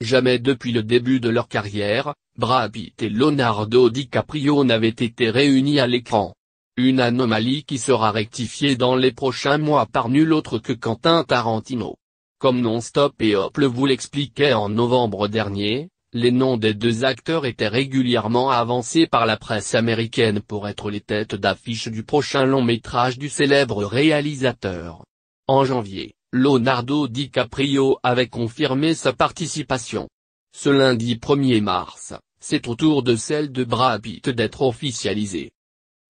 Jamais depuis le début de leur carrière, Brad Pitt et Leonardo DiCaprio n'avaient été réunis à l'écran. Une anomalie qui sera rectifiée dans les prochains mois par nul autre que Quentin Tarantino. Comme Non-Stop et Hop le vous l'expliquait en novembre dernier, les noms des deux acteurs étaient régulièrement avancés par la presse américaine pour être les têtes d'affiche du prochain long métrage du célèbre réalisateur. En janvier, Leonardo DiCaprio avait confirmé sa participation. Ce lundi 1er mars, c'est au tour de celle de Brad Pitt d'être officialisée.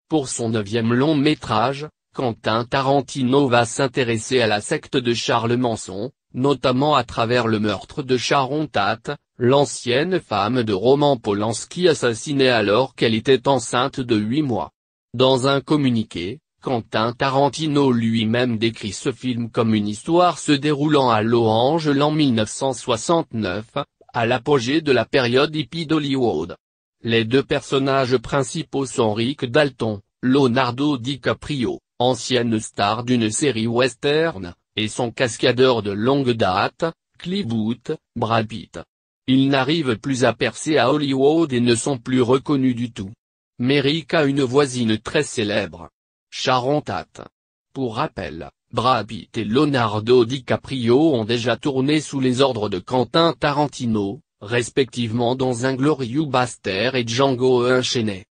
Pour son neuvième long métrage, Quentin Tarantino va s'intéresser à la secte de Charles Manson, notamment à travers le meurtre de Sharon Tate, l'ancienne femme de Roman Polanski assassinée alors qu'elle était enceinte de huit mois. Dans un communiqué, Quentin Tarantino lui-même décrit ce film comme une histoire se déroulant à Los Angeles en 1969, à l'apogée de la période hippie d'Hollywood. Les deux personnages principaux sont Rick Dalton, Leonardo DiCaprio, ancienne star d'une série western, et son cascadeur de longue date, Booth, Brad Pitt. Ils n'arrivent plus à percer à Hollywood et ne sont plus reconnus du tout. Mais Rick a une voisine très célèbre, Tate. Pour rappel, Brad et Leonardo DiCaprio ont déjà tourné sous les ordres de Quentin Tarantino, respectivement dans Inglorious Baster et Django Unchained.